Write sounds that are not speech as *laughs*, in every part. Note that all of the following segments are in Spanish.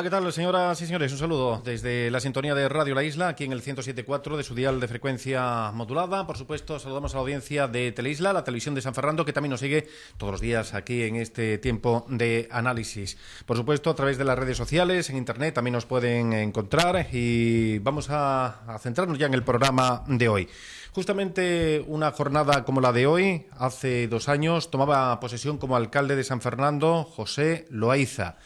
Hola, ¿qué tal, señoras y señores? Un saludo desde la sintonía de Radio La Isla, aquí en el 107.4 de su dial de frecuencia modulada. Por supuesto, saludamos a la audiencia de Teleisla, la televisión de San Fernando, que también nos sigue todos los días aquí en este tiempo de análisis. Por supuesto, a través de las redes sociales, en Internet, también nos pueden encontrar y vamos a, a centrarnos ya en el programa de hoy. Justamente una jornada como la de hoy, hace dos años, tomaba posesión como alcalde de San Fernando José Loaiza.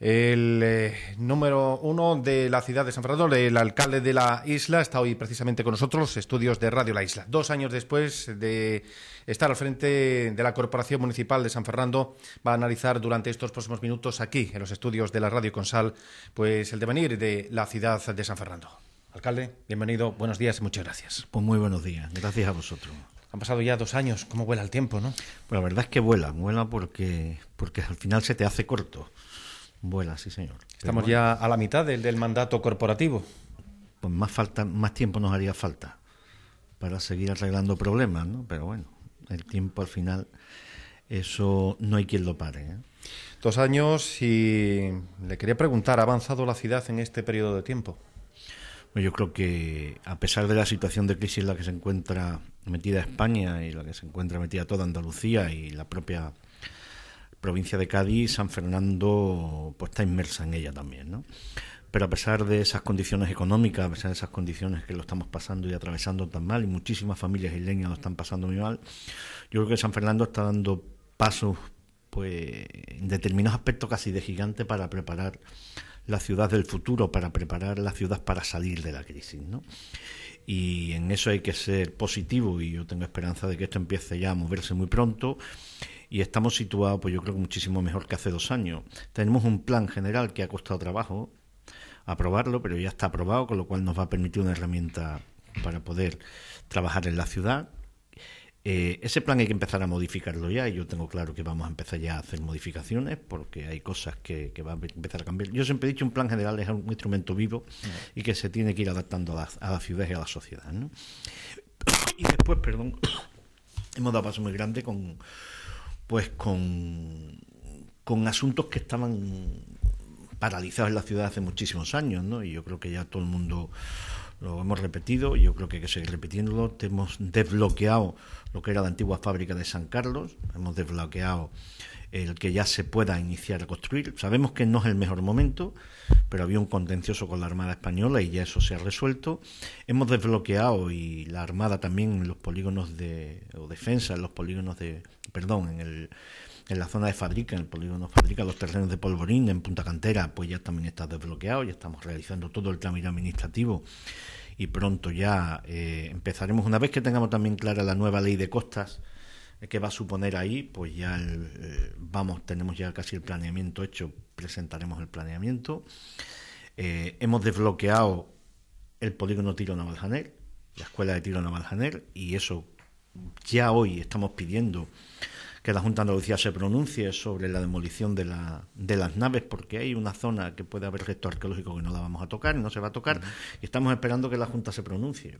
El eh, número uno de la ciudad de San Fernando, el alcalde de la isla, está hoy precisamente con nosotros, estudios de Radio La Isla. Dos años después de estar al frente de la Corporación Municipal de San Fernando, va a analizar durante estos próximos minutos aquí, en los estudios de la Radio Consal, pues el devenir de la ciudad de San Fernando. Alcalde, bienvenido, buenos días y muchas gracias. Pues muy buenos días, gracias a vosotros. Han pasado ya dos años, ¿cómo vuela el tiempo, no? Pues la verdad es que vuela, vuela porque, porque al final se te hace corto. Vuela, sí, señor. Estamos ya a la mitad del, mandato corporativo. Pues más, falta, más tiempo nos haría falta para seguir arreglando problemas, ¿no? Pero bueno, el tiempo al final, eso no hay quien lo pare. ¿eh? Dos años y le quería preguntar, ¿ha avanzado la ciudad en este periodo de tiempo? Pues yo creo que a pesar de la situación de crisis en la que se encuentra metida España y la que se encuentra metida toda Andalucía y la propia provincia de Cádiz, San Fernando pues está inmersa en ella también, ¿no? Pero a pesar de esas condiciones económicas, a pesar de esas condiciones que lo estamos pasando y atravesando tan mal, y muchísimas familias isleñas lo están pasando muy mal, yo creo que San Fernando está dando pasos, pues, en determinados aspectos casi de gigante para preparar la ciudad del futuro, para preparar la ciudad para salir de la crisis, ¿no? Y en eso hay que ser positivo y yo tengo esperanza de que esto empiece ya a moverse muy pronto y estamos situados, pues yo creo que muchísimo mejor que hace dos años. Tenemos un plan general que ha costado trabajo aprobarlo, pero ya está aprobado, con lo cual nos va a permitir una herramienta para poder trabajar en la ciudad. Eh, ese plan hay que empezar a modificarlo ya y yo tengo claro que vamos a empezar ya a hacer modificaciones porque hay cosas que, van a empezar a cambiar. Yo siempre he dicho un plan general es un instrumento vivo mm. y que se tiene que ir adaptando a la, a ciudad y a la sociedad. ¿no? *coughs* Y después, perdón, *coughs* hemos dado paso muy grande con, pues con, con asuntos que estaban paralizados en la ciudad hace muchísimos años, ¿no? Y yo creo que ya todo el mundo lo hemos repetido, yo creo que hay que seguir repitiéndolo. Hemos desbloqueado lo que era la antigua fábrica de San Carlos, hemos desbloqueado el que ya se pueda iniciar a construir. Sabemos que no es el mejor momento, pero había un contencioso con la Armada Española y ya eso se ha resuelto. Hemos desbloqueado y la Armada también los polígonos de o defensa, en los polígonos de, perdón, en, el, en la zona de Fabrica, en el polígono Fabrica, los terrenos de Polvorín, en Punta Cantera, pues ya también está desbloqueado, ya estamos realizando todo el trámite administrativo y pronto ya eh, empezaremos, una vez que tengamos también clara la nueva ley de costas, eh, que va a suponer ahí, pues ya eh, vamos, tenemos ya casi el planeamiento hecho, presentaremos el planeamiento. hemos desbloqueado el polígono Tiro Navaljaner, la escuela de Tiro navaljanel y eso ya hoy estamos pidiendo que la Junta de Andalucía se pronuncie sobre la demolición de, las naves, porque hay una zona que puede haber resto arqueológico que no la vamos a tocar, no se va a tocar, y estamos esperando que la Junta se pronuncie.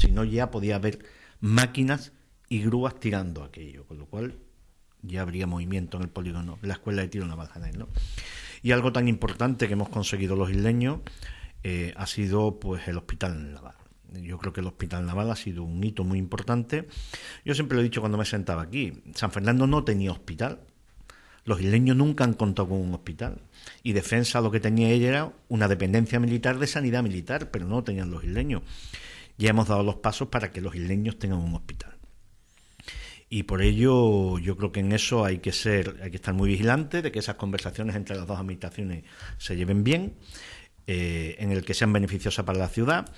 Si no, ya podía haber máquinas y grúas tirando aquello, con lo cual ya habría movimiento en el polígono, la escuela de tiro en la ¿no? Y algo tan importante que hemos conseguido los isleños eh, ha sido pues el hospital en Navarra yo creo que el Hospital Naval ha sido un hito muy importante. Yo siempre lo he dicho cuando me sentaba aquí, San Fernando no tenía hospital. Los isleños nunca han contado con un hospital. Y defensa lo que tenía ella era una dependencia militar de sanidad militar, pero no tenían los isleños. Ya hemos dado los pasos para que los isleños tengan un hospital. Y por ello yo creo que en eso hay que ser, hay que estar muy vigilante de que esas conversaciones entre las dos administraciones se lleven bien, eh, en el que sean beneficiosas para la ciudad.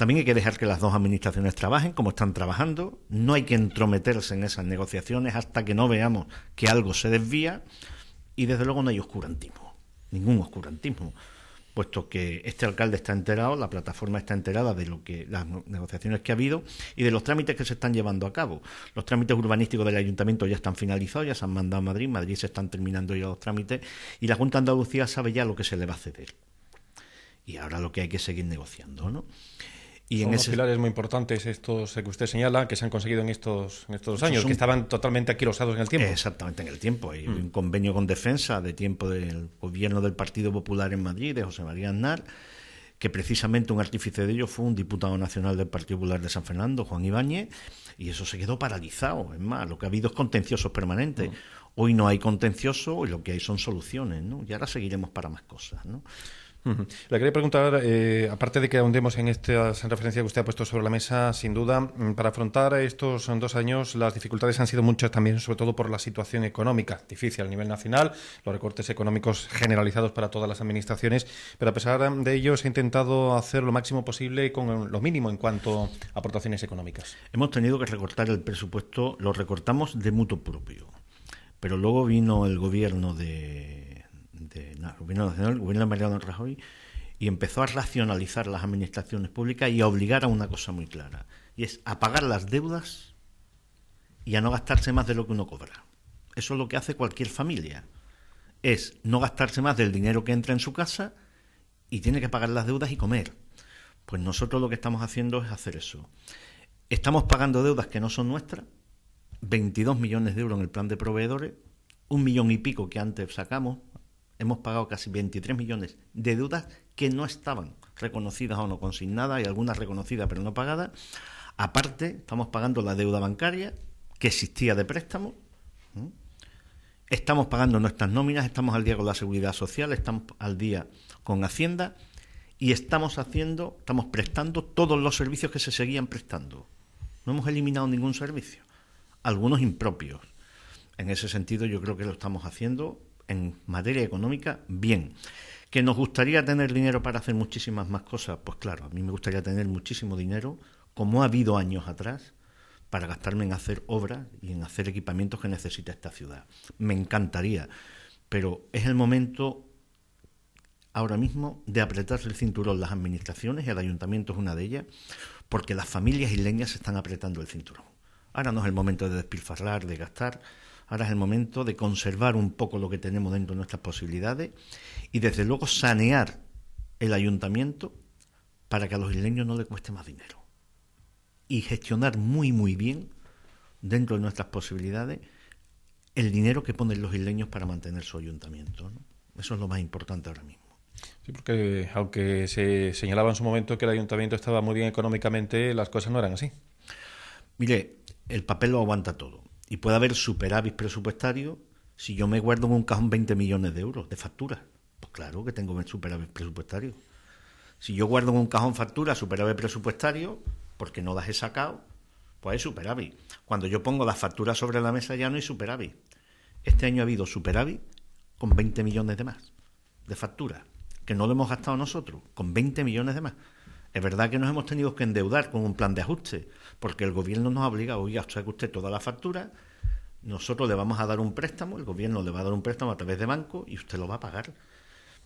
También hay que dejar que las dos administraciones trabajen como están trabajando, no hay que entrometerse en esas negociaciones hasta que no veamos que algo se desvía y desde luego no hay oscurantismo, ningún oscurantismo, puesto que este alcalde está enterado, la plataforma está enterada de lo que las negociaciones que ha habido y de los trámites que se están llevando a cabo. Los trámites urbanísticos del ayuntamiento ya están finalizados, ya se han mandado a Madrid, Madrid se están terminando ya los trámites y la Junta Andalucía sabe ya lo que se le va a ceder. Y ahora lo que hay que seguir negociando, ¿no? Y Son en pilares muy importantes estos que usted señala, que se han conseguido en estos, en estos dos años, que estaban totalmente aquilosados en el tiempo. Exactamente, en el tiempo. Hay mm. un convenio con defensa de tiempo del gobierno del Partido Popular en Madrid, de José María Aznar, que precisamente un artífice de ello fue un diputado nacional del Partido Popular de San Fernando, Juan Ibáñez, y eso se quedó paralizado. Es más, lo que ha habido es contenciosos permanente. Mm. Hoy no hay contencioso y lo que hay son soluciones, ¿no? Y ahora seguiremos para más cosas, ¿no? Le quería preguntar, eh, aparte de que ahondemos en esta referencia que usted ha puesto sobre la mesa, sin duda, mm, para afrontar estos dos años las dificultades han sido muchas también, sobre todo por la situación económica difícil a nivel nacional, los recortes económicos generalizados para todas las administraciones, pero a pesar de ello se ha intentado hacer lo máximo posible con lo mínimo en cuanto a aportaciones económicas. Hemos tenido que recortar el presupuesto, lo recortamos de mutuo propio, pero luego vino el gobierno de de Gobierno Nacional, el Gobierno de Mariano Rajoy, y empezó a racionalizar las administraciones públicas y a obligar a una cosa muy clara, y es a pagar las deudas y a no gastarse más de lo que uno cobra. Eso es lo que hace cualquier familia, es no gastarse más del dinero que entra en su casa y tiene que pagar las deudas y comer. Pues nosotros lo que estamos haciendo es hacer eso. Estamos pagando deudas que no son nuestras, 22 millones de euros en el plan de proveedores, un millón y pico que antes sacamos, hemos pagado casi 23 millones de deudas que no estaban reconocidas o no consignadas, y algunas reconocidas pero no pagadas. Aparte, estamos pagando la deuda bancaria que existía de préstamo. Estamos pagando nuestras nóminas, estamos al día con la seguridad social, estamos al día con Hacienda y estamos haciendo, estamos prestando todos los servicios que se seguían prestando. No hemos eliminado ningún servicio, algunos impropios. En ese sentido, yo creo que lo estamos haciendo en materia económica, bien. ¿Que nos gustaría tener dinero para hacer muchísimas más cosas? Pues claro, a mí me gustaría tener muchísimo dinero, como ha habido años atrás, para gastarme en hacer obras y en hacer equipamientos que necesita esta ciudad. Me encantaría, pero es el momento ahora mismo de apretarse el cinturón las administraciones, y el ayuntamiento es una de ellas, porque las familias isleñas se están apretando el cinturón. Ahora no es el momento de despilfarrar, de gastar, Ahora es el momento de conservar un poco lo que tenemos dentro de nuestras posibilidades y desde luego sanear el ayuntamiento para que a los isleños no le cueste más dinero. Y gestionar muy, muy bien, dentro de nuestras posibilidades, el dinero que ponen los isleños para mantener su ayuntamiento. Eso es lo más importante ahora mismo. Sí, porque aunque se señalaba en su momento que el ayuntamiento estaba muy bien económicamente, las cosas no eran así. Mire, el papel lo aguanta todo. Y puede haber superávit presupuestario si yo me guardo en un cajón 20 millones de euros de facturas. Pues claro que tengo superávit presupuestario. Si yo guardo en un cajón factura superávit presupuestario, porque no las he sacado, pues hay superávit. Cuando yo pongo las facturas sobre la mesa ya no hay superávit. Este año ha habido superávit con 20 millones de más de facturas, que no lo hemos gastado nosotros, con 20 millones de más. Es verdad que nos hemos tenido que endeudar con un plan de ajuste, porque el gobierno nos obliga, oiga, usted que usted toda la factura, nosotros le vamos a dar un préstamo, el gobierno le va a dar un préstamo a través de banco y usted lo va a pagar.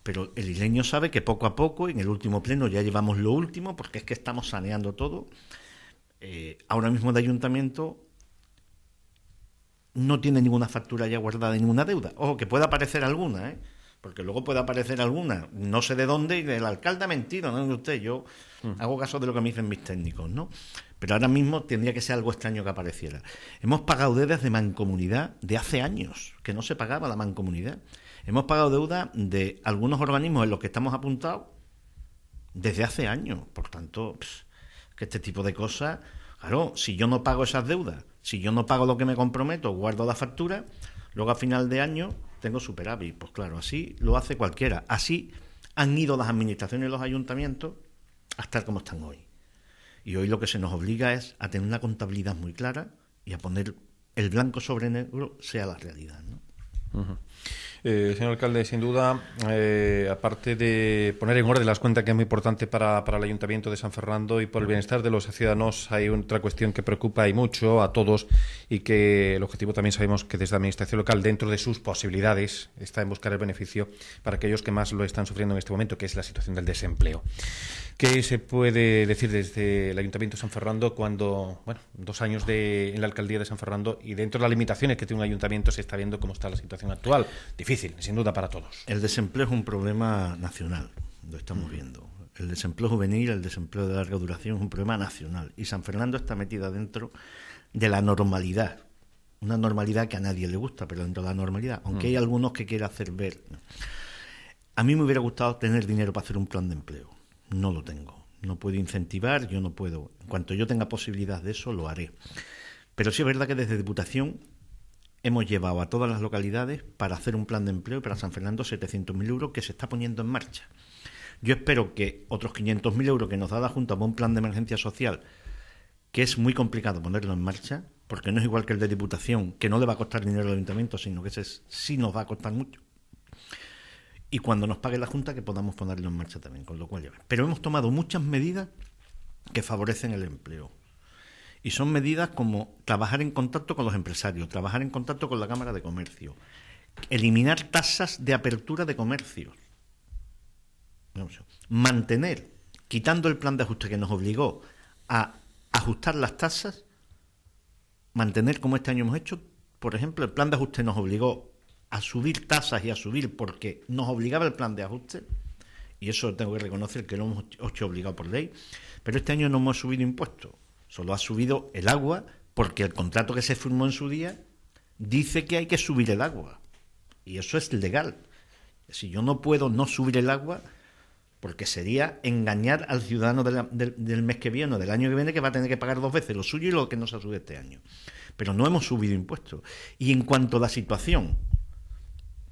Pero el Ileño sabe que poco a poco, en el último pleno ya llevamos lo último, porque es que estamos saneando todo. Eh, ahora mismo el ayuntamiento no tiene ninguna factura ya guardada, ninguna deuda. Ojo, que pueda aparecer alguna, ¿eh? porque luego puede aparecer alguna, no sé de dónde, y del alcalde ha mentido, no usted, yo hmm. hago caso de lo que me dicen mis técnicos, ¿no? Pero ahora mismo tendría que ser algo extraño que apareciera. Hemos pagado deudas de mancomunidad de hace años, que no se pagaba la mancomunidad. Hemos pagado deudas de algunos organismos en los que estamos apuntados desde hace años. Por tanto, que este tipo de cosas, claro, si yo no pago esas deudas, si yo no pago lo que me comprometo, guardo la factura, luego a final de año tengo superávit. Pues claro, así lo hace cualquiera. Así han ido las administraciones y los ayuntamientos a estar como están hoy. Y hoy lo que se nos obliga es a tener una contabilidad muy clara y a poner el blanco sobre negro sea la realidad. ¿no? Eh, señor alcalde, sin duda, eh, aparte de poner en orden las cuentas, que es muy importante para, el Ayuntamiento de San Fernando y por el bienestar de los ciudadanos, hay otra cuestión que preocupa y mucho a todos y que el objetivo también sabemos que desde la Administración local, dentro de sus posibilidades, está en buscar el beneficio para aquellos que más lo están sufriendo en este momento, que es la situación del desempleo. ¿Qué se puede decir desde el Ayuntamiento de San Fernando cuando, bueno, dos años de, en la Alcaldía de San Fernando y dentro de las limitaciones que tiene un ayuntamiento se está viendo cómo está la situación actual? Difícil difícil, sin duda, para todos. El desempleo es un problema nacional, lo estamos viendo. El desempleo juvenil, el desempleo de larga duración es un problema nacional. Y San Fernando está metida dentro de la normalidad. Una normalidad que a nadie le gusta, pero dentro de la normalidad. Aunque mm. hay algunos que quieren hacer ver. A mí me hubiera gustado tener dinero para hacer un plan de empleo. No lo tengo. No puedo incentivar, yo no puedo. En cuanto yo tenga posibilidad de eso, lo haré. Pero sí es verdad que desde Diputación hemos llevado a todas las localidades para hacer un plan de empleo para San Fernando 700.000 euros que se está poniendo en marcha. Yo espero que otros 500.000 euros que nos da la Junta para un plan de emergencia social, que es muy complicado ponerlo en marcha, porque no es igual que el de Diputación, que no le va a costar dinero al Ayuntamiento, sino que ese sí nos va a costar mucho. Y cuando nos pague la Junta, que podamos ponerlo en marcha también, con lo cual ya. Pero hemos tomado muchas medidas que favorecen el empleo. Y son medidas como trabajar en contacto con los empresarios, trabajar en contacto con la Cámara de Comercio, eliminar tasas de apertura de comercio, mantener, quitando el plan de ajuste que nos obligó a ajustar las tasas, mantener como este año hemos hecho, por ejemplo, el plan de ajuste nos obligó a subir tasas y a subir porque nos obligaba el plan de ajuste, y eso tengo que reconocer que lo hemos hecho obligado por ley, pero este año no hemos subido impuestos solo ha subido el agua porque el contrato que se firmó en su día dice que hay que subir el agua. Y eso es legal. Si yo no puedo no subir el agua, porque sería engañar al ciudadano del mes que viene o del año que viene que va a tener que pagar dos veces lo suyo y lo que no se ha subido este año. Pero no hemos subido impuestos. Y en cuanto a la situación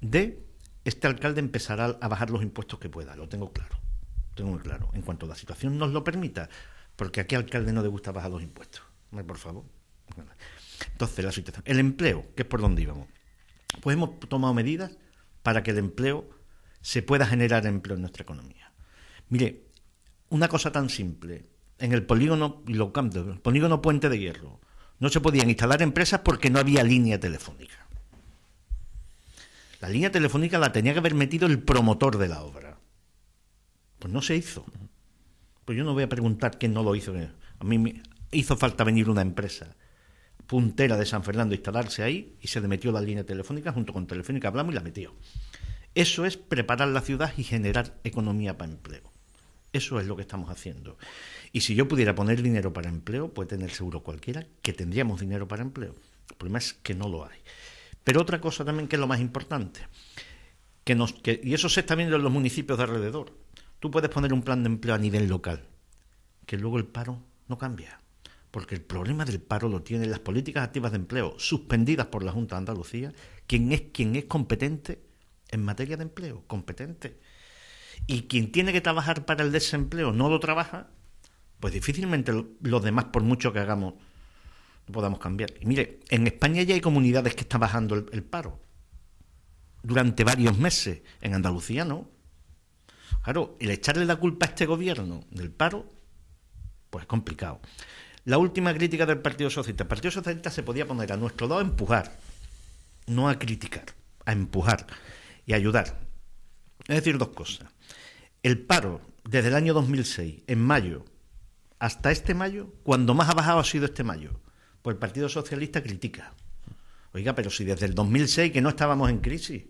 de este alcalde empezará a bajar los impuestos que pueda, lo tengo claro, tengo muy claro. En cuanto a la situación nos lo permita, porque aquí alcalde no le gusta bajar los impuestos. Por favor. Entonces, la situación. El empleo, ¿qué es por donde íbamos. Pues hemos tomado medidas para que el empleo se pueda generar empleo en nuestra economía. Mire, una cosa tan simple. En el polígono, el polígono Puente de Hierro, no se podían instalar empresas porque no había línea telefónica. La línea telefónica la tenía que haber metido el promotor de la obra. Pues no se hizo. Pues yo no voy a preguntar quién no lo hizo. A mí me hizo falta venir una empresa puntera de San Fernando a instalarse ahí y se le metió la línea telefónica junto con Telefónica Hablamos y la metió. Eso es preparar la ciudad y generar economía para empleo. Eso es lo que estamos haciendo. Y si yo pudiera poner dinero para empleo, puede tener seguro cualquiera que tendríamos dinero para empleo. El problema es que no lo hay. Pero otra cosa también que es lo más importante, que nos, y eso se está viendo en los municipios de alrededor. Tú puedes poner un plan de empleo a nivel local, que luego el paro no cambia, porque el problema del paro lo tienen las políticas activas de empleo suspendidas por la Junta de Andalucía, quien es quien es competente en materia de empleo, competente. Y quien tiene que trabajar para el desempleo no lo trabaja, pues difícilmente los demás, por mucho que hagamos, podamos cambiar. Y mire, en España ya hay comunidades que están bajando el paro durante varios meses, en Andalucía no. Claro, el echarle la culpa a este gobierno del paro, pues es complicado. La última crítica del Partido Socialista. El Partido Socialista se podía poner a nuestro lado a empujar, no a criticar, a empujar y a ayudar. Es decir, dos cosas. El paro desde el año 2006, en mayo, hasta este mayo, cuando más ha bajado ha sido este mayo. Pues el Partido Socialista critica. Oiga, pero si desde el 2006 que no estábamos en crisis,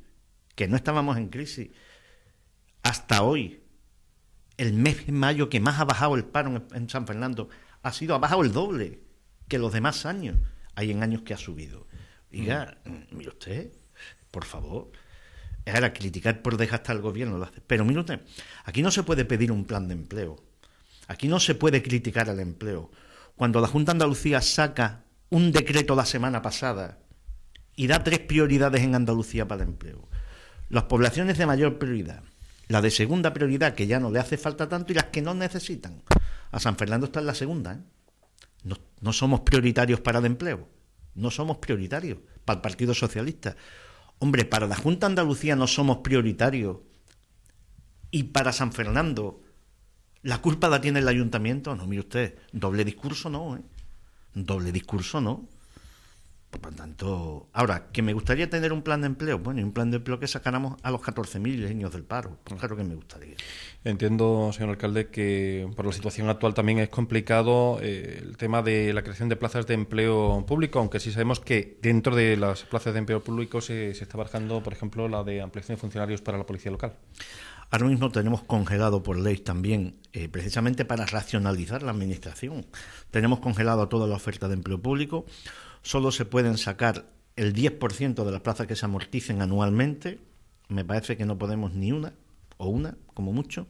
que no estábamos en crisis, hasta hoy, el mes de mayo que más ha bajado el paro en, San Fernando, ha sido, ha bajado el doble que los demás años. Hay en años que ha subido. Diga, mm, mire usted, por favor. Ahora, criticar por hasta el gobierno Pero mire usted, aquí no se puede pedir un plan de empleo. Aquí no se puede criticar al empleo. Cuando la Junta de Andalucía saca un decreto la semana pasada y da tres prioridades en Andalucía para el empleo. Las poblaciones de mayor prioridad, la de segunda prioridad, que ya no le hace falta tanto, y las que no necesitan. A San Fernando está en la segunda. ¿eh? No, somos prioritarios para el empleo, no somos prioritarios para el Partido Socialista. Hombre, para la Junta de Andalucía no somos prioritarios. Y para San Fernando, ¿la culpa la tiene el ayuntamiento? No, mire usted, doble discurso no, ¿eh? Doble discurso no. Por lo tanto, ahora, que me gustaría tener un plan de empleo, bueno, y un plan de empleo que sacáramos a los 14.000 niños del paro, pues mm. claro que me gustaría. Entiendo, señor alcalde, que por la situación actual también es complicado eh, el tema de la creación de plazas de empleo público, aunque sí sabemos que dentro de las plazas de empleo público se, está bajando, por ejemplo, la de ampliación de funcionarios para la policía local. Ahora mismo tenemos congelado por ley también, eh, precisamente para racionalizar la administración, tenemos congelado toda la oferta de empleo público solo se pueden sacar el 10% de las plazas que se amorticen anualmente. Me parece que no podemos ni una, o una, como mucho.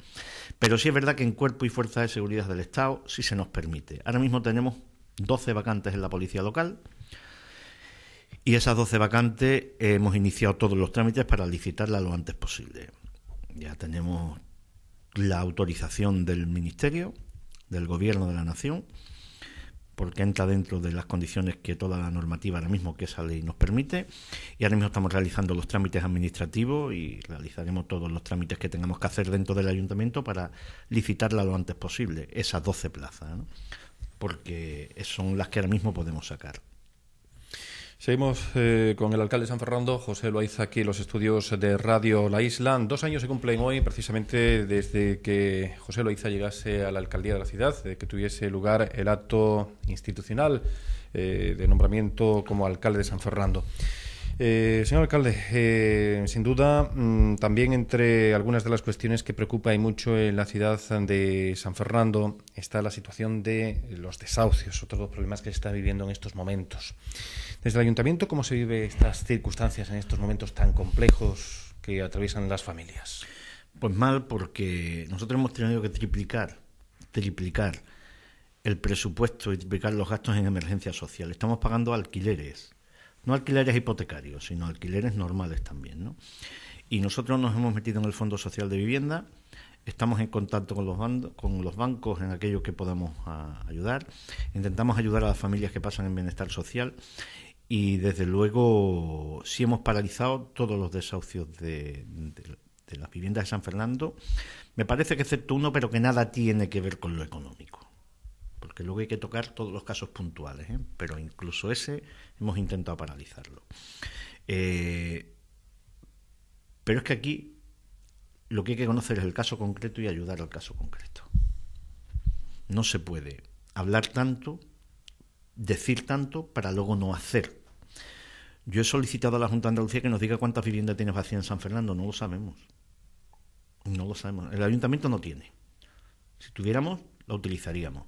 Pero sí es verdad que en cuerpo y Fuerza de seguridad del Estado sí se nos permite. Ahora mismo tenemos 12 vacantes en la policía local. Y esas 12 vacantes hemos iniciado todos los trámites para licitarlas lo antes posible. Ya tenemos la autorización del Ministerio, del Gobierno de la Nación, porque entra dentro de las condiciones que toda la normativa ahora mismo que esa ley nos permite y ahora mismo estamos realizando los trámites administrativos y realizaremos todos los trámites que tengamos que hacer dentro del ayuntamiento para licitarla lo antes posible, esas 12 plazas, porque son las que ahora mismo podemos sacar. Seguimos eh, con el alcalde de San Fernando, José Loaiza, aquí en los estudios de Radio La Isla. Dos años se cumplen hoy, precisamente desde que José Loaiza llegase a la alcaldía de la ciudad, de que tuviese lugar el acto institucional eh, de nombramiento como alcalde de San Fernando. Eh, señor alcalde, eh, sin duda, mm, también entre algunas de las cuestiones que preocupa y mucho en la ciudad de San Fernando está la situación de los desahucios, otro de los problemas que se está viviendo en estos momentos. Desde el ayuntamiento, ¿cómo se vive estas circunstancias en estos momentos tan complejos que atraviesan las familias? Pues mal, porque nosotros hemos tenido que triplicar, triplicar el presupuesto y triplicar los gastos en emergencia social. Estamos pagando alquileres no alquileres hipotecarios, sino alquileres normales también. ¿no? Y nosotros nos hemos metido en el Fondo Social de Vivienda, estamos en contacto con los, con los bancos en aquello que podamos ah, ayudar, intentamos ayudar a las familias que pasan en bienestar social y desde luego sí hemos paralizado todos los desahucios de las viviendas de San Fernando, me parece que excepto uno, pero que nada tiene que ver con lo económico que luego hay que tocar todos los casos puntuales, ¿eh? pero incluso ese hemos intentado paralizarlo. Eh, pero es que aquí lo que hay que conocer es el caso concreto y ayudar al caso concreto. No se puede hablar tanto, decir tanto, para luego no hacer. Yo he solicitado a la Junta de Andalucía que nos diga cuántas viviendas tiene vacía en San Fernando, no lo sabemos. No lo sabemos. El ayuntamiento no tiene. Si tuviéramos, la utilizaríamos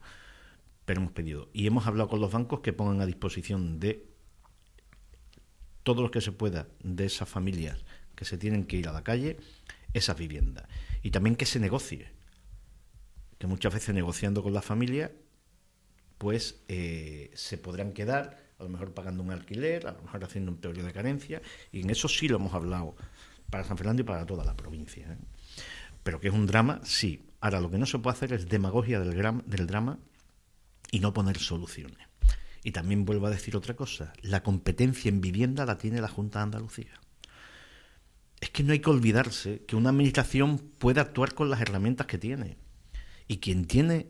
pero hemos pedido. Y hemos hablado con los bancos que pongan a disposición de todo lo que se pueda de esas familias que se tienen que ir a la calle, esas viviendas. Y también que se negocie. Que muchas veces negociando con la familia, pues eh, se podrán quedar, a lo mejor pagando un alquiler, a lo mejor haciendo un periodo de carencia. Y en eso sí lo hemos hablado para San Fernando y para toda la provincia. ¿eh? Pero que es un drama, sí. Ahora, lo que no se puede hacer es demagogia del, del drama y no poner soluciones. Y también vuelvo a decir otra cosa, la competencia en vivienda la tiene la Junta de Andalucía. Es que no hay que olvidarse que una administración puede actuar con las herramientas que tiene. Y quien tiene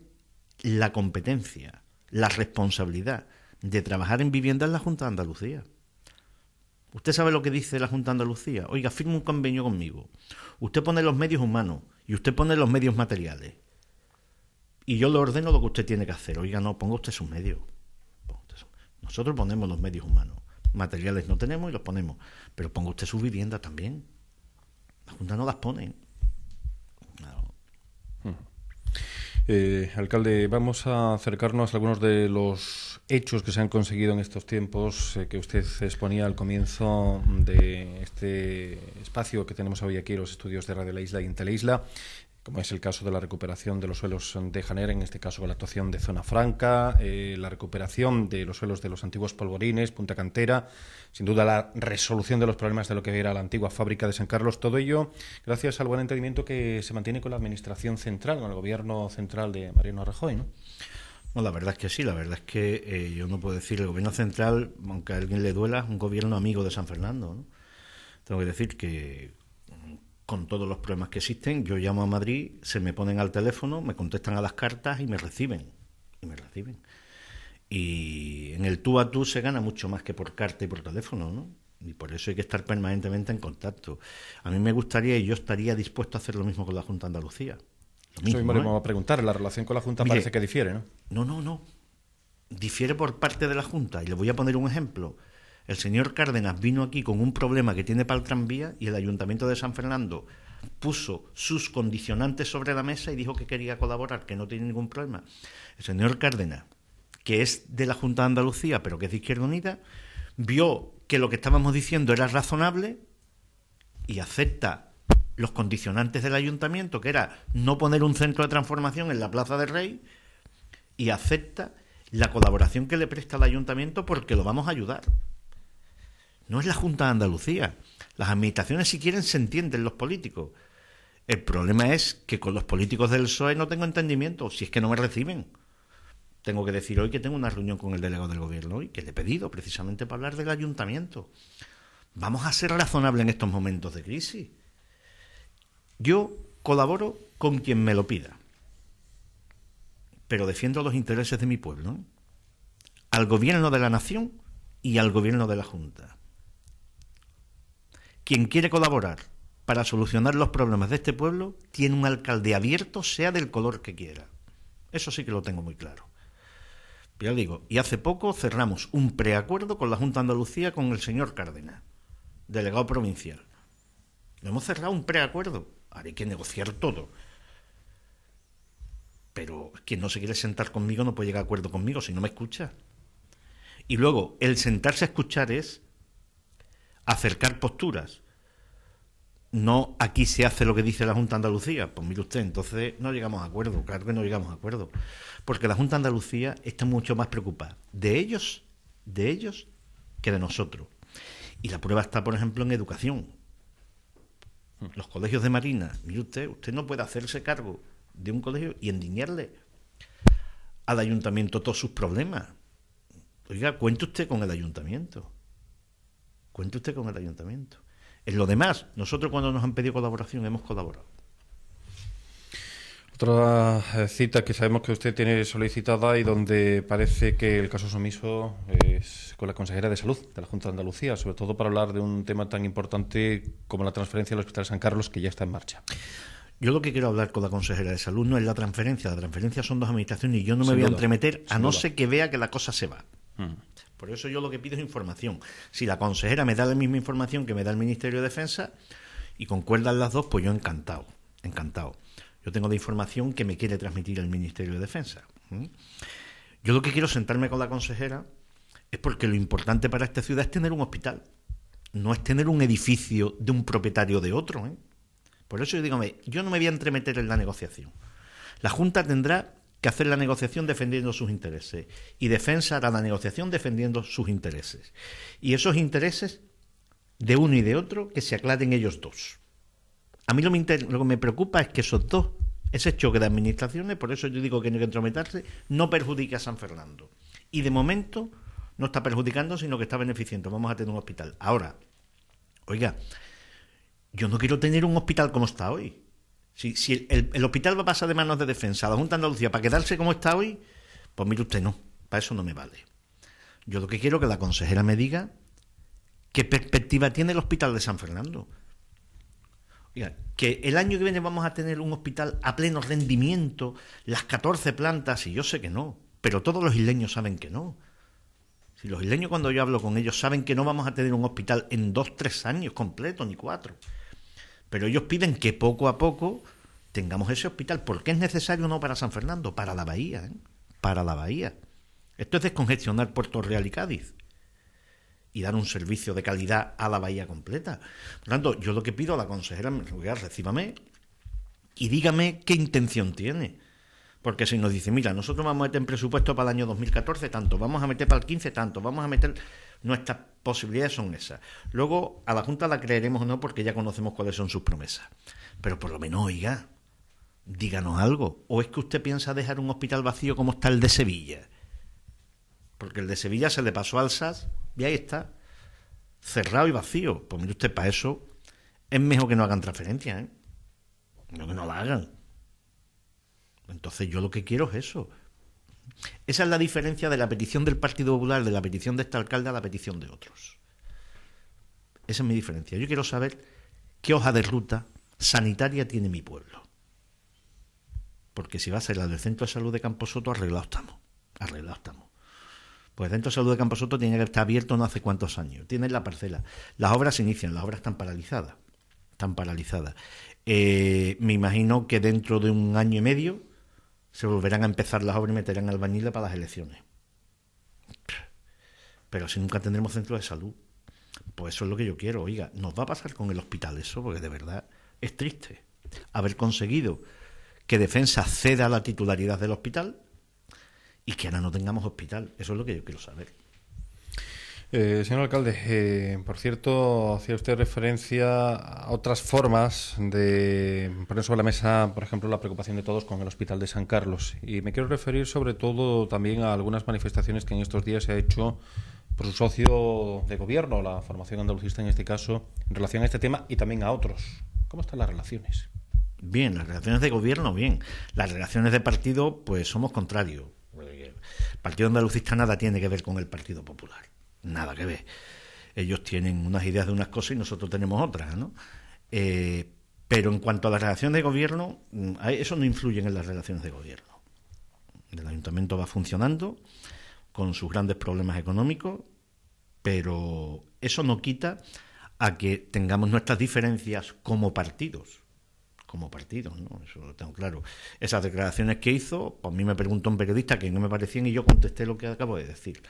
la competencia, la responsabilidad de trabajar en vivienda es la Junta de Andalucía. Usted sabe lo que dice la Junta de Andalucía. Oiga, firme un convenio conmigo. Usted pone los medios humanos y usted pone los medios materiales y yo le ordeno lo que usted tiene que hacer. Oiga, no, ponga usted sus medios. Nosotros ponemos los medios humanos. Materiales no tenemos y los ponemos. Pero ponga usted su vivienda también. La Junta no las pone. Hmm. Eh, alcalde, vamos a acercarnos a algunos de los hechos que se han conseguido en estos tiempos eh, que usted exponía al comienzo de este espacio que tenemos hoy aquí, los estudios de Radio La Isla y en isla como es el caso de la recuperación de los suelos de Janer, en este caso con la actuación de Zona Franca, eh, la recuperación de los suelos de los antiguos polvorines, Punta Cantera, sin duda la resolución de los problemas de lo que era la antigua fábrica de San Carlos, todo ello gracias al buen entendimiento que se mantiene con la Administración Central, con el Gobierno Central de Mariano Rajoy, ¿no? No, la verdad es que sí, la verdad es que eh, yo no puedo decir, el gobierno central, aunque a alguien le duela, es un gobierno amigo de San Fernando. ¿no? Tengo que decir que con todos los problemas que existen. Yo llamo a Madrid, se me ponen al teléfono, me contestan a las cartas y me reciben. Y me reciben. Y en el tú a tú se gana mucho más que por carta y por teléfono, ¿no? Y por eso hay que estar permanentemente en contacto. A mí me gustaría y yo estaría dispuesto a hacer lo mismo con la Junta de Andalucía. Lo mismo, mismo ¿eh? vamos a preguntar. La relación con la Junta parece que difiere, ¿no? No, no, no. Difiere por parte de la Junta. Y le voy a poner un ejemplo. El señor Cárdenas vino aquí con un problema que tiene para el tranvía y el ayuntamiento de San Fernando puso sus condicionantes sobre la mesa y dijo que quería colaborar, que no tiene ningún problema. El señor Cárdenas, que es de la Junta de Andalucía, pero que es de Izquierda Unida, vio que lo que estábamos diciendo era razonable y acepta los condicionantes del ayuntamiento, que era no poner un centro de transformación en la Plaza del Rey, y acepta la colaboración que le presta el ayuntamiento porque lo vamos a ayudar. No es la Junta de Andalucía. Las administraciones, si quieren, se entienden los políticos. El problema es que con los políticos del PSOE no tengo entendimiento, si es que no me reciben. Tengo que decir hoy que tengo una reunión con el delegado del gobierno y que le he pedido precisamente para hablar del ayuntamiento. Vamos a ser razonables en estos momentos de crisis. Yo colaboro con quien me lo pida, pero defiendo los intereses de mi pueblo, al gobierno de la nación y al gobierno de la Junta. Quien quiere colaborar para solucionar los problemas de este pueblo tiene un alcalde abierto, sea del color que quiera. Eso sí que lo tengo muy claro. Ya digo, y hace poco cerramos un preacuerdo con la Junta de Andalucía con el señor Cárdenas, delegado provincial. Hemos cerrado un preacuerdo. Ahora hay que negociar todo. Pero quien no se quiere sentar conmigo no puede llegar a acuerdo conmigo si no me escucha. Y luego, el sentarse a escuchar es acercar posturas. No aquí se hace lo que dice la Junta de Andalucía. Pues mire usted, entonces no llegamos a acuerdo, claro que no llegamos a acuerdo. Porque la Junta de Andalucía está mucho más preocupada de ellos, de ellos, que de nosotros. Y la prueba está, por ejemplo, en educación. Los colegios de Marina, mire usted, usted no puede hacerse cargo de un colegio y endiñarle al ayuntamiento todos sus problemas. Oiga, cuente usted con el ayuntamiento cuente usted con el ayuntamiento. En lo demás, nosotros cuando nos han pedido colaboración hemos colaborado. Otra eh, cita que sabemos que usted tiene solicitada y donde parece que el caso sumiso es con la consejera de Salud de la Junta de Andalucía, sobre todo para hablar de un tema tan importante como la transferencia del Hospital San Carlos que ya está en marcha. Yo lo que quiero hablar con la consejera de Salud no es la transferencia, la transferencia son dos administraciones y yo no me voy a entremeter a no ser que vea que la cosa se va. Mm. Por eso yo lo que pido es información. Si la consejera me da la misma información que me da el Ministerio de Defensa y concuerdan las dos, pues yo encantado, encantado. Yo tengo la información que me quiere transmitir el Ministerio de Defensa. Yo lo que quiero sentarme con la consejera es porque lo importante para esta ciudad es tener un hospital, no es tener un edificio de un propietario de otro. ¿eh? Por eso yo digo, yo no me voy a entremeter en la negociación. La Junta tendrá que hacer la negociación defendiendo sus intereses. Y defensa a la negociación defendiendo sus intereses. Y esos intereses de uno y de otro que se aclaren ellos dos. A mí lo, lo que me preocupa es que esos dos, ese choque de administraciones, por eso yo digo que no hay que entrometerse, no perjudica a San Fernando. Y de momento no está perjudicando, sino que está beneficiando. Vamos a tener un hospital. Ahora, oiga, yo no quiero tener un hospital como está hoy. Si, el, hospital va a pasar de manos de defensa a la Junta de Andalucía para quedarse como está hoy, pues mire usted, no, para eso no me vale. Yo lo que quiero que la consejera me diga qué perspectiva tiene el hospital de San Fernando. que el año que viene vamos a tener un hospital a pleno rendimiento, las 14 plantas, y yo sé que no, pero todos los isleños saben que no. Si los isleños cuando yo hablo con ellos saben que no vamos a tener un hospital en dos, tres años completo, ni cuatro. Pero ellos piden que poco a poco tengamos ese hospital, porque es necesario no para San Fernando, para la bahía, ¿eh? para la bahía. Esto es descongestionar Puerto Real y Cádiz y dar un servicio de calidad a la bahía completa. Por tanto, yo lo que pido a la consejera, recíbame y dígame qué intención tiene. Porque si nos dice, mira, nosotros vamos a meter en presupuesto para el año 2014 tanto, vamos a meter para el 15 tanto, vamos a meter... Nuestras posibilidades son esas. Luego a la Junta la creeremos o no porque ya conocemos cuáles son sus promesas. Pero por lo menos, oiga, díganos algo. ¿O es que usted piensa dejar un hospital vacío como está el de Sevilla? Porque el de Sevilla se le pasó al SAS y ahí está, cerrado y vacío. Pues mire usted, para eso es mejor que no hagan transferencias, ¿eh? No que no la hagan entonces yo lo que quiero es eso. Esa es la diferencia de la petición del Partido Popular, de la petición de este alcalde a la petición de otros. Esa es mi diferencia. Yo quiero saber qué hoja de ruta sanitaria tiene mi pueblo. Porque si va a ser la del Centro de Salud de Camposoto, arreglado estamos. Arreglado estamos. Pues el Centro de Salud de Camposoto tiene que estar abierto no hace cuántos años. Tiene la parcela. Las obras se inician, las obras están paralizadas. Están paralizadas. Eh, me imagino que dentro de un año y medio se volverán a empezar las obras y meterán al para las elecciones. Pero si nunca tendremos centro de salud, pues eso es lo que yo quiero. Oiga, nos va a pasar con el hospital eso, porque de verdad es triste haber conseguido que Defensa ceda la titularidad del hospital y que ahora no tengamos hospital. Eso es lo que yo quiero saber. Eh, señor alcalde, eh, por cierto, hacía usted referencia a otras formas de poner sobre la mesa, por ejemplo, la preocupación de todos con el Hospital de San Carlos. Y me quiero referir sobre todo también a algunas manifestaciones que en estos días se ha hecho por su socio de gobierno, la formación andalucista en este caso, en relación a este tema y también a otros. ¿Cómo están las relaciones? Bien, las relaciones de gobierno, bien. Las relaciones de partido, pues somos contrarios. El Partido Andalucista nada tiene que ver con el Partido Popular nada que ver. Ellos tienen unas ideas de unas cosas y nosotros tenemos otras, ¿no? Eh, pero en cuanto a las relaciones de gobierno, mm, eso no influye en las relaciones de gobierno. El ayuntamiento va funcionando con sus grandes problemas económicos, pero eso no quita a que tengamos nuestras diferencias como partidos. Como partidos, ¿no? Eso lo tengo claro. Esas declaraciones que hizo, ...por pues a mí me preguntó un periodista que no me parecían y yo contesté lo que acabo de decir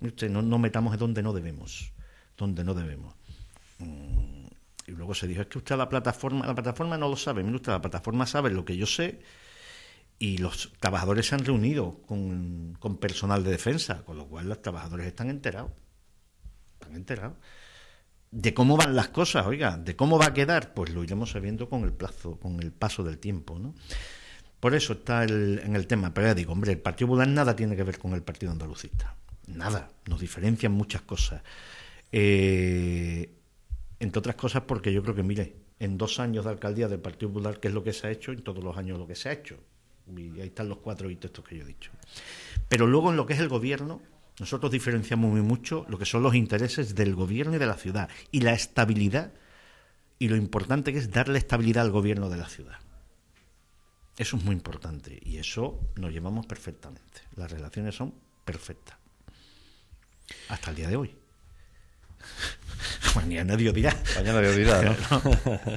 no metamos en donde no debemos, donde no debemos. Mm, y luego se dijo, es que usted la plataforma, la plataforma no lo sabe, mire usted, la plataforma sabe lo que yo sé y los trabajadores se han reunido con, personal de defensa, con lo cual los trabajadores están enterados, están enterados. De cómo van las cosas, oiga, de cómo va a quedar, pues lo iremos sabiendo con el plazo, con el paso del tiempo, ¿no? Por eso está en el tema, pero digo, hombre, el Partido Popular nada tiene que ver con el Partido Andalucista nada, nos diferencian muchas cosas. Eh, entre otras cosas porque yo creo que, mire, en dos años de alcaldía del Partido Popular, ¿qué es lo que se ha hecho? En todos los años lo que se ha hecho. Y ahí están los cuatro hitos que yo he dicho. Pero luego en lo que es el gobierno, nosotros diferenciamos muy mucho lo que son los intereses del gobierno y de la ciudad y la estabilidad y lo importante que es darle estabilidad al gobierno de la ciudad. Eso es muy importante y eso nos llevamos perfectamente. Las relaciones son perfectas hasta el día de hoy. Mañana Dios dirá. Mañana Dios dirá,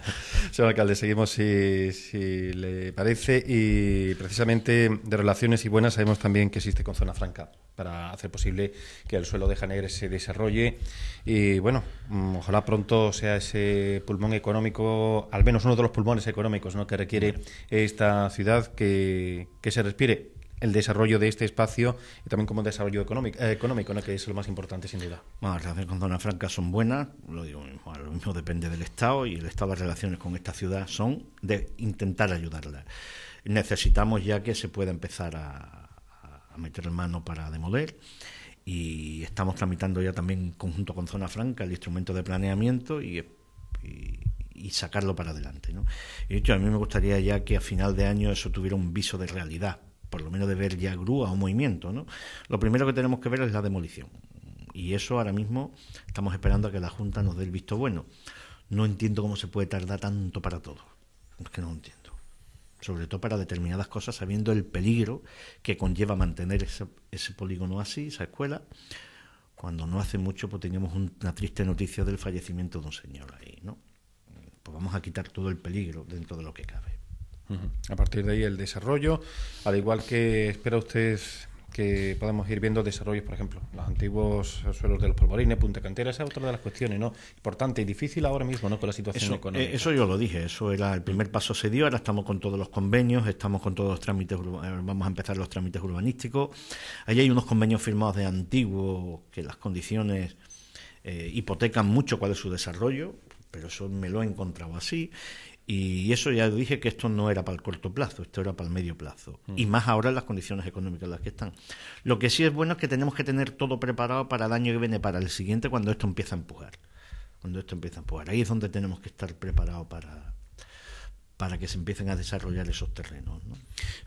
*laughs* Señor alcalde, seguimos si, le parece. Y precisamente de Relaciones y Buenas sabemos también que existe con Zona Franca para hacer posible que el suelo de Janeiro se desarrolle. Y bueno, mm, ojalá pronto sea ese pulmón económico, al menos uno de los pulmones económicos ¿no? que requiere esta ciudad, que, que se respire el desarrollo de este espacio y también como desarrollo eh, económico, económico que es lo más importante sin duda. Bueno, las relaciones con Zona Franca son buenas, lo digo lo mismo depende del Estado y el Estado las relaciones con esta ciudad son de intentar ayudarla. Necesitamos ya que se pueda empezar a, a meter mano para demoler y estamos tramitando ya también conjunto con Zona Franca el instrumento de planeamiento y, sacarlo para adelante. de hecho, a mí me gustaría ya que a final de año eso tuviera un viso de realidad, por lo menos de ver ya grúa o movimiento, ¿no? Lo primero que tenemos que ver es la demolición. Y eso ahora mismo estamos esperando a que la Junta nos dé el visto bueno. No entiendo cómo se puede tardar tanto para todo. Es que no entiendo. Sobre todo para determinadas cosas, sabiendo el peligro que conlleva mantener ese, ese polígono así, esa escuela, cuando no hace mucho pues teníamos una triste noticia del fallecimiento de un señor ahí, ¿no? Pues vamos a quitar todo el peligro dentro de lo que cabe. A partir de ahí el desarrollo, al igual que espera usted que podamos ir viendo desarrollos, por ejemplo, los antiguos suelos de los polvorines, Punta Cantera, esa es otra de las cuestiones, ¿no? Importante y difícil ahora mismo, ¿no? Con la situación económica. Eh, eso yo lo dije, eso era el primer paso se dio, ahora estamos con todos los convenios, estamos con todos los trámites, eh, vamos a empezar los trámites urbanísticos. ahí hay unos convenios firmados de antiguo que las condiciones eh, hipotecan mucho cuál es su desarrollo, pero eso me lo he encontrado así. Y eso ya dije que esto no era para el corto plazo, esto era para el medio plazo. Mm. Y más ahora en las condiciones económicas en las que están. Lo que sí es bueno es que tenemos que tener todo preparado para el año que viene, para el siguiente, cuando esto empieza a empujar. Cuando esto empieza a empujar. Ahí es donde tenemos que estar preparados para, para que se empiecen a desarrollar esos terrenos. ¿no?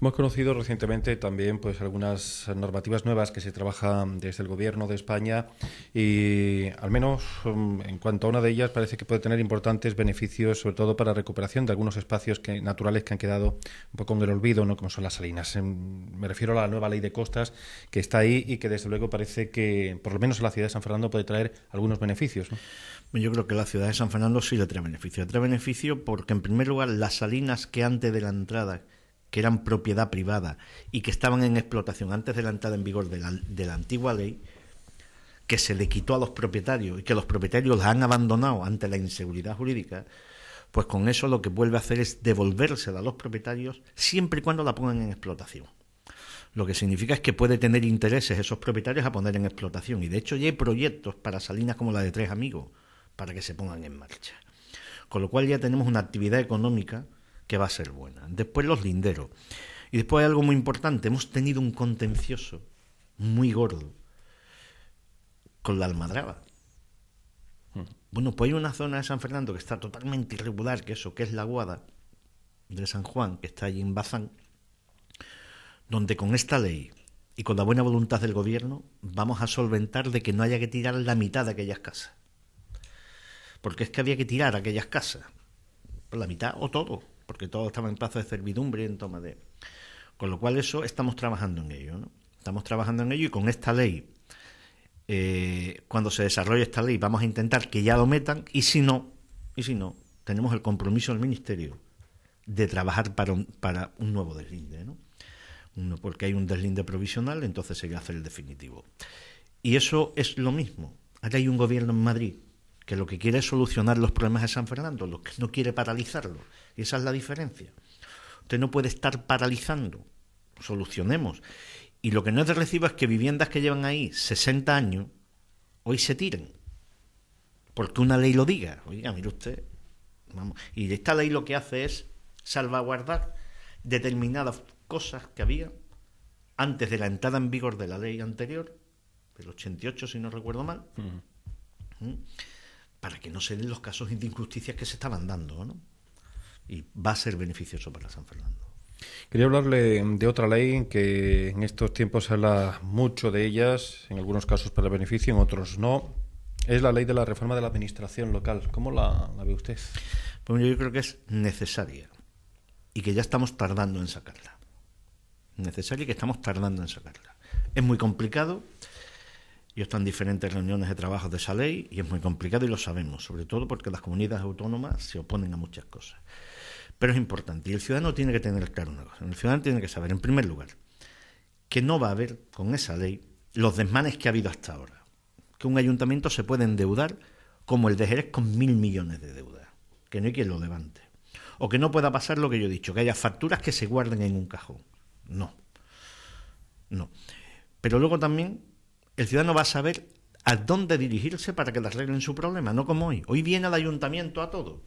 Hemos conocido recientemente también pues algunas normativas nuevas que se trabajan desde el Gobierno de España y al menos mm, en cuanto a una de ellas parece que puede tener importantes beneficios, sobre todo para recuperación de algunos espacios que, naturales que han quedado un poco en el olvido, ¿no? como son las salinas. Em, me refiero a la nueva ley de costas que está ahí y que desde luego parece que, por lo menos en la ciudad de San Fernando, puede traer algunos beneficios. ¿no? Yo creo que la ciudad de San Fernando sí le trae beneficio. Le trae beneficio porque, en primer lugar, las salinas que antes de la entrada, que eran propiedad privada y que estaban en explotación antes de la entrada en vigor de la, antigua ley, que se le quitó a los propietarios y que los propietarios las han abandonado ante la inseguridad jurídica, pues con eso lo que vuelve a hacer es devolvérsela a los propietarios siempre y cuando la pongan en explotación. Lo que significa es que puede tener intereses esos propietarios a poner en explotación. Y de hecho ya hay proyectos para salinas como la de Tres Amigos para que se pongan en marcha. Con lo cual ya tenemos una actividad económica que va a ser buena. Después los linderos. Y después hay algo muy importante. Hemos tenido un contencioso muy gordo con la almadraba. Bueno, pues hay una zona de San Fernando que está totalmente irregular, que eso, que es la Guada de San Juan, que está allí en Bazán, donde con esta ley y con la buena voluntad del gobierno vamos a solventar de que no haya que tirar la mitad de aquellas casas porque es que había que tirar aquellas casas, por la mitad o todo, porque todo estaba en plazo de servidumbre en toma de... Con lo cual eso estamos trabajando en ello, ¿no? Estamos trabajando en ello y con esta ley, eh, cuando se desarrolle esta ley, vamos a intentar que ya lo metan y si no, y si no, tenemos el compromiso del Ministerio de trabajar para un, nuevo deslinde, ¿no? porque hay un deslinde provisional, entonces se hacer el definitivo. Y eso es lo mismo. Ahora hay un gobierno en Madrid que lo que quiere es solucionar los problemas de San Fernando, lo que no quiere paralizarlo. Y esa es la diferencia. Usted no puede estar paralizando, solucionemos. Y lo que no es de recibo es que viviendas que llevan ahí 60 años, hoy se tiren. Porque una ley lo diga. Oiga, mire usted. Vamos. Y esta ley lo que hace es salvaguardar determinadas cosas que había antes de la entrada en vigor de la ley anterior, del 88 si no recuerdo mal para que no se den los casos de injusticias que se estaban dando. ¿no? Y va a ser beneficioso para San Fernando. Quería hablarle de otra ley que en estos tiempos se habla mucho de ellas, en algunos casos para beneficio, en otros no. Es la ley de la reforma de la administración local. ¿Cómo la, la ve usted? Pues yo creo que es necesaria y que ya estamos tardando en sacarla. Necesaria y que estamos tardando en sacarla. Es muy complicado, y están diferentes reuniones de trabajo de esa ley y es muy complicado y lo sabemos, sobre todo porque las comunidades autónomas se oponen a muchas cosas. Pero es importante y el ciudadano tiene que tener claro una cosa. El ciudadano tiene que saber, en primer lugar, que no va a haber con esa ley los desmanes que ha habido hasta ahora. Que un ayuntamiento se puede endeudar como el de Jerez con mil millones de deudas, que no hay quien lo levante. O que no pueda pasar lo que yo he dicho, que haya facturas que se guarden en un cajón. No. No. Pero luego también el ciudadano va a saber a dónde dirigirse para que le arreglen su problema, no como hoy. Hoy viene al ayuntamiento a todo.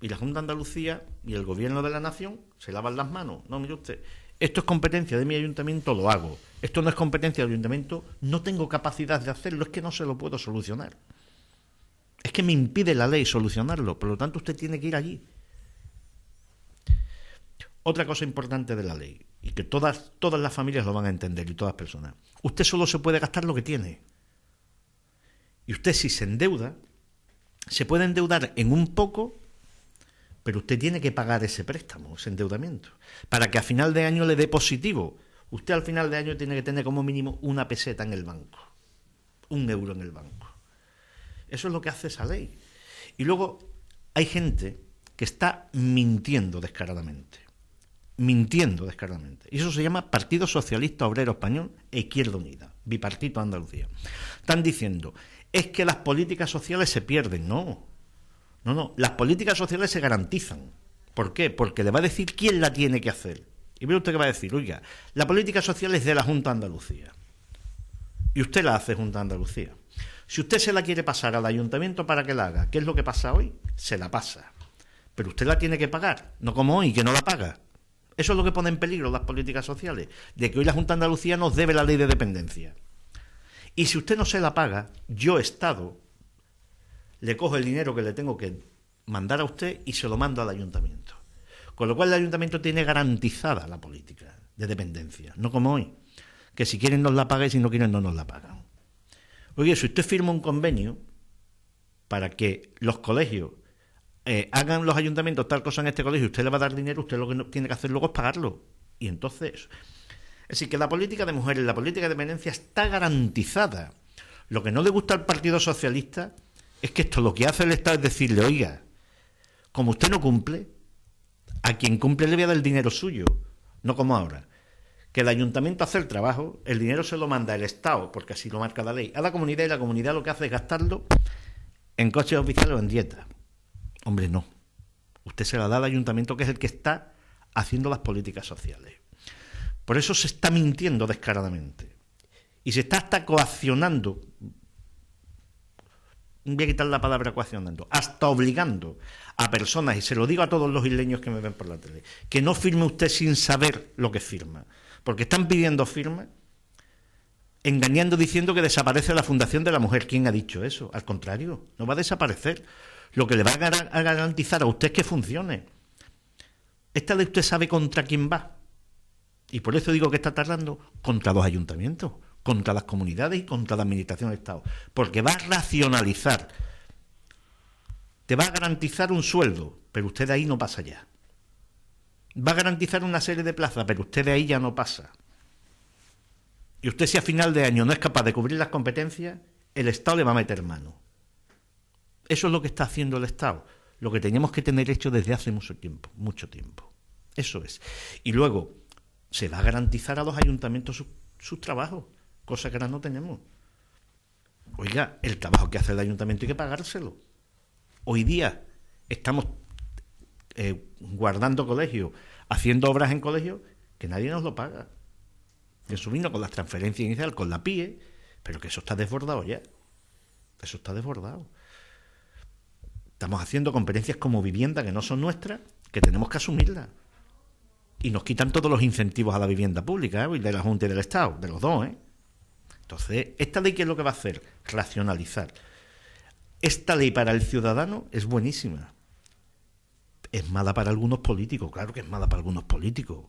Y la Junta de Andalucía y el gobierno de la nación se lavan las manos. No, mire usted, esto es competencia de mi ayuntamiento, lo hago. Esto no es competencia del ayuntamiento, no tengo capacidad de hacerlo, es que no se lo puedo solucionar. Es que me impide la ley solucionarlo, por lo tanto usted tiene que ir allí. Otra cosa importante de la ley y que todas, todas las familias lo van a entender y todas las personas. Usted solo se puede gastar lo que tiene. Y usted si se endeuda, se puede endeudar en un poco, pero usted tiene que pagar ese préstamo, ese endeudamiento, para que a final de año le dé positivo. Usted al final de año tiene que tener como mínimo una peseta en el banco, un euro en el banco. Eso es lo que hace esa ley. Y luego hay gente que está mintiendo descaradamente mintiendo descaradamente. Y eso se llama Partido Socialista Obrero Español e Izquierda Unida, bipartito Andalucía. Están diciendo, es que las políticas sociales se pierden. No, no, no, las políticas sociales se garantizan. ¿Por qué? Porque le va a decir quién la tiene que hacer. Y ve usted que va a decir, oiga, la política social es de la Junta Andalucía. Y usted la hace Junta Andalucía. Si usted se la quiere pasar al ayuntamiento para que la haga, ¿qué es lo que pasa hoy? Se la pasa. Pero usted la tiene que pagar, no como hoy, que no la paga. Eso es lo que pone en peligro las políticas sociales, de que hoy la Junta Andalucía nos debe la ley de dependencia. Y si usted no se la paga, yo, Estado, le cojo el dinero que le tengo que mandar a usted y se lo mando al ayuntamiento. Con lo cual el ayuntamiento tiene garantizada la política de dependencia, no como hoy, que si quieren nos la paga y si no quieren no nos la pagan. Oye, si usted firma un convenio para que los colegios eh, hagan los ayuntamientos tal cosa en este colegio, usted le va a dar dinero, usted lo que tiene que hacer luego es pagarlo. Y entonces, es decir, que la política de mujeres, la política de dependencia está garantizada. Lo que no le gusta al Partido Socialista es que esto lo que hace el Estado es decirle, oiga, como usted no cumple, a quien cumple le voy a dar el dinero suyo, no como ahora. Que el ayuntamiento hace el trabajo, el dinero se lo manda el Estado, porque así lo marca la ley, a la comunidad y la comunidad lo que hace es gastarlo en coches oficiales o en dietas. Hombre, no. Usted se la da al ayuntamiento que es el que está haciendo las políticas sociales. Por eso se está mintiendo descaradamente. Y se está hasta coaccionando. Voy a quitar la palabra coaccionando. Hasta obligando a personas, y se lo digo a todos los isleños que me ven por la tele, que no firme usted sin saber lo que firma. Porque están pidiendo firma engañando diciendo que desaparece la Fundación de la Mujer. ¿Quién ha dicho eso? Al contrario, no va a desaparecer lo que le va a garantizar a usted es que funcione. Esta ley usted sabe contra quién va. Y por eso digo que está tardando contra los ayuntamientos, contra las comunidades y contra la administración del Estado. Porque va a racionalizar. Te va a garantizar un sueldo, pero usted de ahí no pasa ya. Va a garantizar una serie de plazas, pero usted de ahí ya no pasa. Y usted si a final de año no es capaz de cubrir las competencias, el Estado le va a meter mano. Eso es lo que está haciendo el Estado, lo que teníamos que tener hecho desde hace mucho tiempo, mucho tiempo. Eso es. Y luego se va a garantizar a los ayuntamientos sus trabajos, cosa que ahora no tenemos. Oiga, el trabajo que hace el ayuntamiento hay que pagárselo. Hoy día estamos eh, guardando colegios, haciendo obras en colegios que nadie nos lo paga. Eso vino con las transferencias iniciales, con la PIE, pero que eso está desbordado ya. Eso está desbordado. Estamos haciendo competencias como vivienda que no son nuestras, que tenemos que asumirla Y nos quitan todos los incentivos a la vivienda pública, ¿eh? de la Junta y del Estado, de los dos. ¿eh? Entonces, ¿esta ley qué es lo que va a hacer? Racionalizar. Esta ley para el ciudadano es buenísima. Es mala para algunos políticos, claro que es mala para algunos políticos.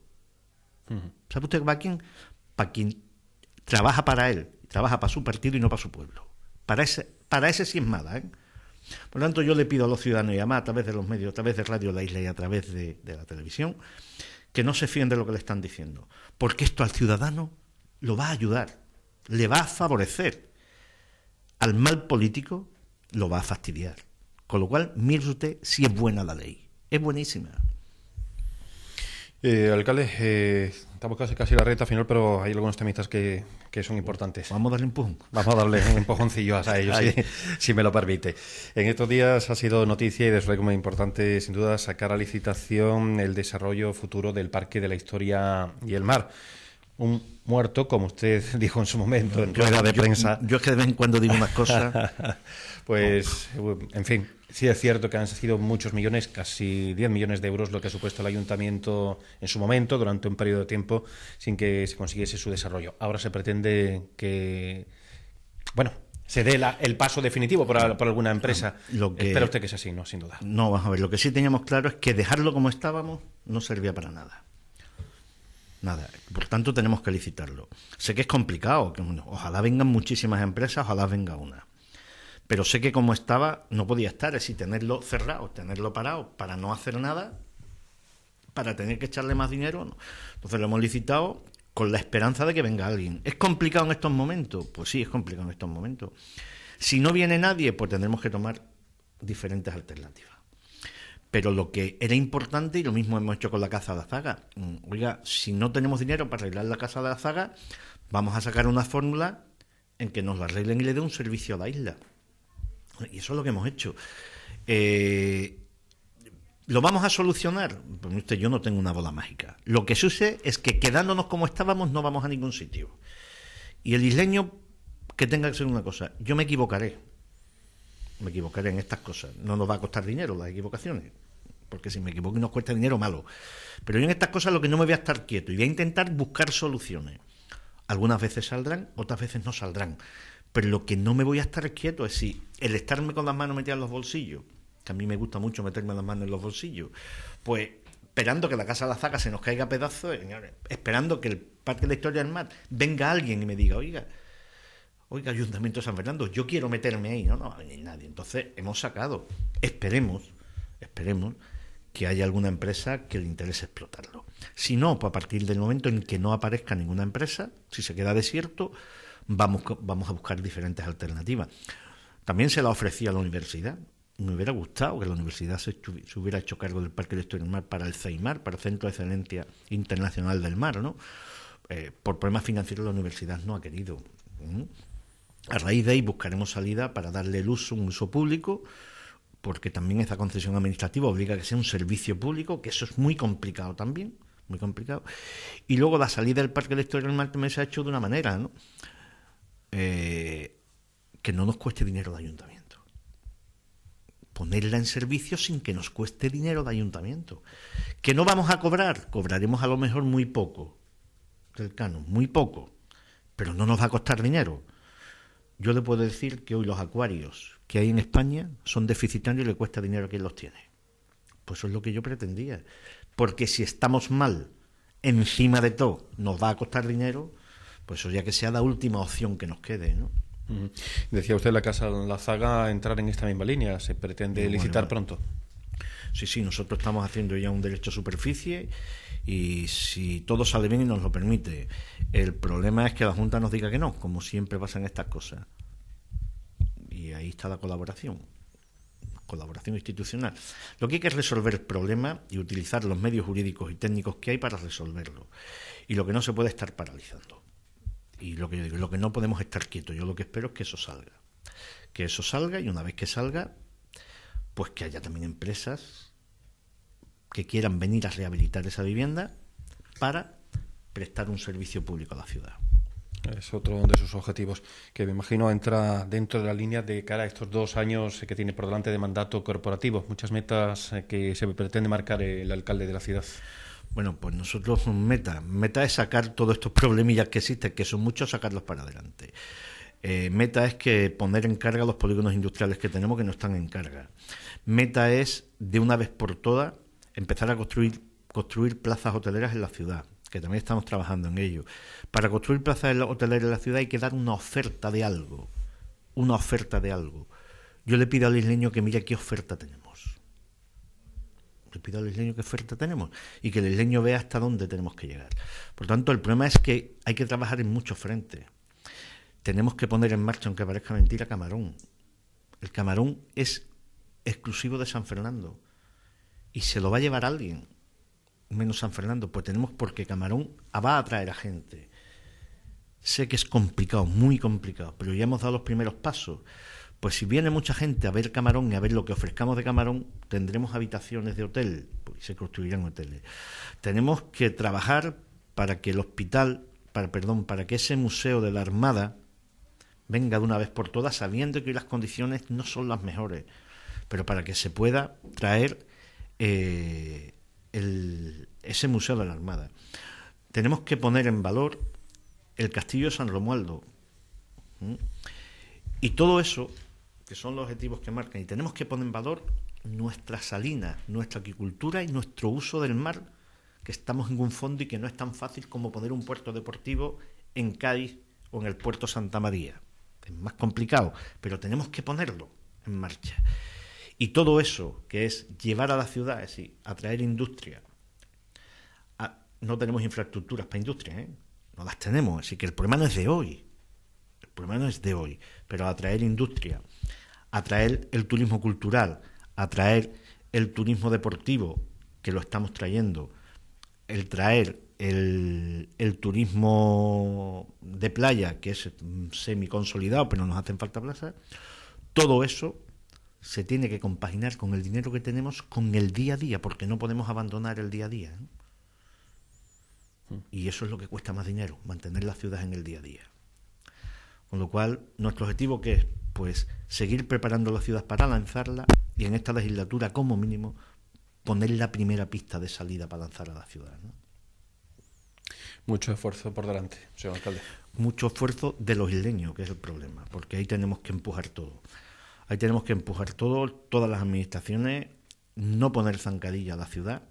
¿Sabe usted para quién? Para quien trabaja para él, trabaja para su partido y no para su pueblo. Para ese, para ese sí es mala, ¿eh? Por lo tanto, yo le pido a los ciudadanos y además a través de los medios, a través de Radio La Isla y a través de, la televisión, que no se fíen de lo que le están diciendo, porque esto al ciudadano lo va a ayudar, le va a favorecer. Al mal político lo va a fastidiar. Con lo cual, mire usted si es buena la ley. Es buenísima. Eh, eh, estamos casi casi la recta final, pero hay algunos temitas que, son importantes. Vamos a darle un empujón. Vamos a darle un empujoncillo a ellos, si, me lo permite. En estos días ha sido noticia y de suele como importante, sin duda, sacar a licitación el desarrollo futuro del Parque de la Historia y el Mar. Un muerto, como usted *laughs* dijo en su momento en rueda de prensa. Yo, yo es que de vez en cuando digo unas cosas. *laughs* pues, en fin, Sí, es cierto que han sido muchos millones, casi 10 millones de euros, lo que ha supuesto el ayuntamiento en su momento, durante un periodo de tiempo, sin que se consiguiese su desarrollo. Ahora se pretende que, bueno, se dé la, el paso definitivo por, alguna empresa. Ah, lo Espera usted que sea así, ¿no? Sin duda. No, vamos a ver, lo que sí teníamos claro es que dejarlo como estábamos no servía para nada. Nada, por tanto tenemos que licitarlo. Sé que es complicado, ojalá vengan muchísimas empresas, ojalá venga una pero sé que como estaba no podía estar, es decir, tenerlo cerrado, tenerlo parado para no hacer nada, para tener que echarle más dinero. Entonces lo hemos licitado con la esperanza de que venga alguien. ¿Es complicado en estos momentos? Pues sí, es complicado en estos momentos. Si no viene nadie, pues tendremos que tomar diferentes alternativas. Pero lo que era importante, y lo mismo hemos hecho con la Casa de la Zaga, mm, oiga, si no tenemos dinero para arreglar la Casa de la Zaga, vamos a sacar una fórmula en que nos la arreglen y le dé un servicio a la isla. Y eso es lo que hemos hecho. Eh, ¿Lo vamos a solucionar? Pues usted, yo no tengo una bola mágica. Lo que sucede es que quedándonos como estábamos no vamos a ningún sitio. Y el isleño que tenga que ser una cosa, yo me equivocaré. Me equivocaré en estas cosas. No nos va a costar dinero las equivocaciones. Porque si me equivoco y nos cuesta dinero, malo. Pero yo en estas cosas lo que no me voy a estar quieto y voy a intentar buscar soluciones. Algunas veces saldrán, otras veces no saldrán. Pero lo que no me voy a estar quieto es si el estarme con las manos metidas en los bolsillos, que a mí me gusta mucho meterme las manos en los bolsillos, pues esperando que la casa de la zaga se nos caiga a pedazos, eh, esperando que el Parque de la Historia del Mar venga alguien y me diga, oiga, oiga, Ayuntamiento de San Fernando, yo quiero meterme ahí. No, no, ni nadie. Entonces hemos sacado, esperemos, esperemos que haya alguna empresa que le interese explotarlo. Si no, pues a partir del momento en que no aparezca ninguna empresa, si se queda desierto, vamos, a buscar diferentes alternativas. También se la ofrecía la universidad. Me hubiera gustado que la universidad se, hubiera hecho cargo del Parque Electoral del Mar para el CEIMAR, para el Centro de Excelencia Internacional del Mar, ¿no? Eh, por problemas financieros la universidad no ha querido. A raíz de ahí buscaremos salida para darle el uso, un uso público, porque también esa concesión administrativa obliga a que sea un servicio público, que eso es muy complicado también, muy complicado. Y luego la salida del Parque Electoral del Mar también se ha hecho de una manera, ¿no? Eh, que no nos cueste dinero de ayuntamiento. Ponerla en servicio sin que nos cueste dinero de ayuntamiento. Que no vamos a cobrar, cobraremos a lo mejor muy poco cercano muy poco, pero no nos va a costar dinero. Yo le puedo decir que hoy los acuarios que hay en España son deficitarios y le cuesta dinero a quien los tiene. Pues eso es lo que yo pretendía. Porque si estamos mal encima de todo, nos va a costar dinero, pues eso ya que sea la última opción que nos quede, ¿no? Decía usted la Casa La Zaga entrar en esta misma línea, se pretende licitar pronto. Sí, sí, nosotros estamos haciendo ya un derecho a superficie y si todo sale bien y nos lo permite. El problema es que la Junta nos diga que no, como siempre pasan estas cosas. Y ahí está la colaboración, colaboración institucional. Lo que hay que es resolver el problema y utilizar los medios jurídicos y técnicos que hay para resolverlo. Y lo que no se puede estar paralizando. Y lo que yo digo, lo que no podemos estar quietos, yo lo que espero es que eso salga. Que eso salga y una vez que salga, pues que haya también empresas que quieran venir a rehabilitar esa vivienda para prestar un servicio público a la ciudad. Es otro de sus objetivos, que me imagino entra dentro de la línea de cara a estos dos años que tiene por delante de mandato corporativo. Muchas metas eh, que se pretende marcar el alcalde de la ciudad. Bueno, pues nosotros meta, meta es sacar todos estos problemillas que existen, que son muchos, sacarlos para adelante. Eh, meta es que poner en carga los polígonos industriales que tenemos que no están en carga. Meta es, de una vez por todas, empezar a construir, construir plazas hoteleras en la ciudad, que también estamos trabajando en ello. Para construir plazas hoteleras en la ciudad hay que dar una oferta de algo, una oferta de algo. Yo le pido al isleño que mire qué oferta tenemos que pida isleño qué oferta tenemos y que el isleño vea hasta dónde tenemos que llegar. Por tanto, el problema es que hay que trabajar en muchos frentes. Tenemos que poner en marcha, aunque parezca mentira, camarón. El camarón es exclusivo de San Fernando y se lo va a llevar alguien, menos San Fernando. Pues tenemos porque camarón va a atraer a gente. Sé que es complicado, muy complicado, pero ya hemos dado los primeros pasos. Pues si viene mucha gente a ver camarón y a ver lo que ofrezcamos de camarón, tendremos habitaciones de hotel, pues se construirán hoteles. Tenemos que trabajar para que el hospital, para, perdón, para que ese museo de la Armada venga de una vez por todas, sabiendo que las condiciones no son las mejores, pero para que se pueda traer eh, ese museo de la Armada. Tenemos que poner en valor el castillo de San Romualdo. Y todo eso que son los objetivos que marcan. Y tenemos que poner en valor nuestra salina, nuestra agricultura... y nuestro uso del mar, que estamos en un fondo y que no es tan fácil como poner un puerto deportivo en Cádiz o en el puerto Santa María. Es más complicado, pero tenemos que ponerlo en marcha. Y todo eso, que es llevar a la ciudad, es decir, atraer industria. Ah, no tenemos infraestructuras para industria, ¿eh? no las tenemos, así que el problema no es de hoy. El problema no es de hoy, pero atraer industria, atraer el turismo cultural, atraer el turismo deportivo, que lo estamos trayendo, el traer el, turismo de playa, que es mm, semi consolidado, pero nos hacen falta plazas, todo eso se tiene que compaginar con el dinero que tenemos, con el día a día, porque no podemos abandonar el día a día. ¿eh? Mm. Y eso es lo que cuesta más dinero, mantener la ciudad en el día a día. Con lo cual, nuestro objetivo que es pues seguir preparando la ciudad para lanzarla y en esta legislatura como mínimo poner la primera pista de salida para lanzar a la ciudad. Mucho esfuerzo por delante, señor alcalde. Mucho esfuerzo de los isleños, que es el problema, porque ahí tenemos que empujar todo. Ahí tenemos que empujar todo, todas las administraciones, no poner zancadilla a la ciudad,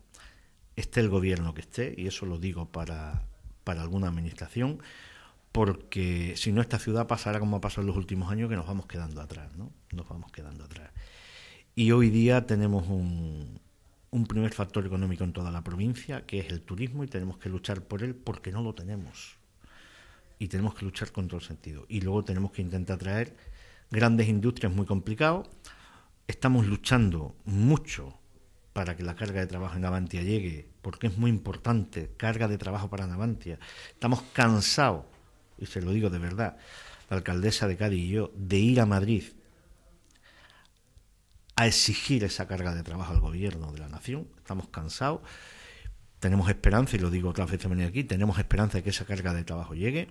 esté el gobierno que esté, y eso lo digo para, para alguna administración, porque si no esta ciudad pasará como ha pasado en los últimos años, que nos vamos quedando atrás, ¿no? Nos vamos quedando atrás. Y hoy día tenemos un, primer factor económico en toda la provincia, que es el turismo, y tenemos que luchar por él porque no lo tenemos. Y tenemos que luchar contra el sentido. Y luego tenemos que intentar traer grandes industrias muy complicado. Estamos luchando mucho para que la carga de trabajo en Navantia llegue, porque es muy importante, carga de trabajo para Navantia. Estamos cansados y se lo digo de verdad, la alcaldesa de Cádiz y yo, de ir a Madrid a exigir esa carga de trabajo al gobierno de la nación. Estamos cansados, tenemos esperanza, y lo digo otra vez también aquí, tenemos esperanza de que esa carga de trabajo llegue.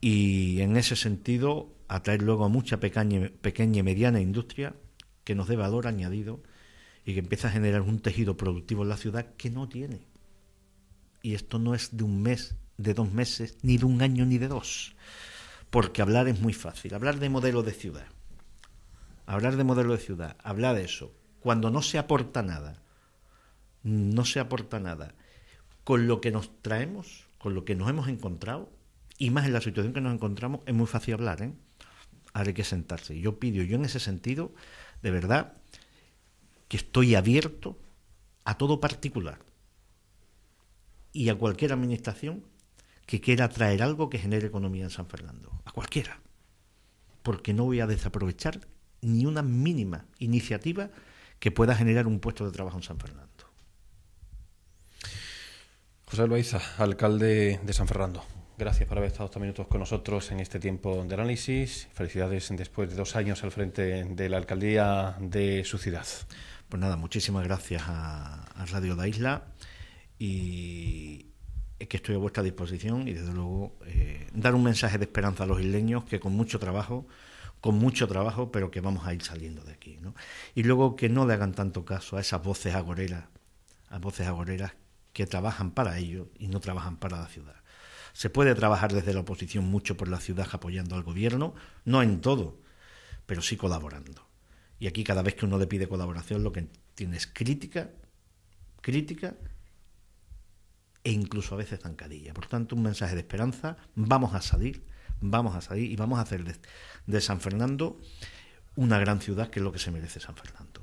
Y en ese sentido, atraer luego a mucha pequeña, pequeña y mediana industria que nos dé valor añadido y que empiece a generar un tejido productivo en la ciudad que no tiene. Y esto no es de un mes, de dos meses, ni de un año, ni de dos. Porque hablar es muy fácil. Hablar de modelo de ciudad. Hablar de modelo de ciudad. Hablar de eso. Cuando no se aporta nada. No se aporta nada. Con lo que nos traemos, con lo que nos hemos encontrado, y más en la situación que nos encontramos, es muy fácil hablar. ¿eh? Ahora hay que sentarse. Yo pido, yo en ese sentido, de verdad, que estoy abierto a todo particular y a cualquier administración que quiera traer algo que genere economía en San Fernando, a cualquiera, porque no voy a desaprovechar ni una mínima iniciativa que pueda generar un puesto de trabajo en San Fernando. José Loaiza, alcalde de San Fernando. Gracias por haber estado estos minutos con nosotros en este tiempo de análisis. Felicidades después de dos años al frente de la alcaldía de su ciudad. Pues nada, muchísimas gracias a, Radio La Isla y, es que estoy a vuestra disposición y desde luego eh, dar un mensaje de esperanza a los isleños que con mucho trabajo, con mucho trabajo, pero que vamos a ir saliendo de aquí. ¿no? Y luego que no le hagan tanto caso a esas voces agoreras, a voces agoreras que trabajan para ellos y no trabajan para la ciudad. Se puede trabajar desde la oposición mucho por la ciudad apoyando al gobierno, no en todo, pero sí colaborando. Y aquí cada vez que uno le pide colaboración lo que tiene es crítica, crítica e incluso a veces zancadilla. Por tanto, un mensaje de esperanza, vamos a salir, vamos a salir y vamos a hacer de, San Fernando una gran ciudad, que es lo que se merece San Fernando.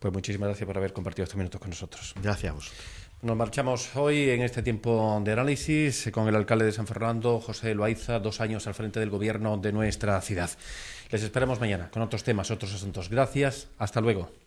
Pues muchísimas gracias por haber compartido estos minutos con nosotros. Gracias a vos. Nos marchamos hoy en este tiempo de análisis con el alcalde de San Fernando, José Loaiza, dos años al frente del gobierno de nuestra ciudad. Les esperamos mañana con otros temas, otros asuntos. Gracias, hasta luego.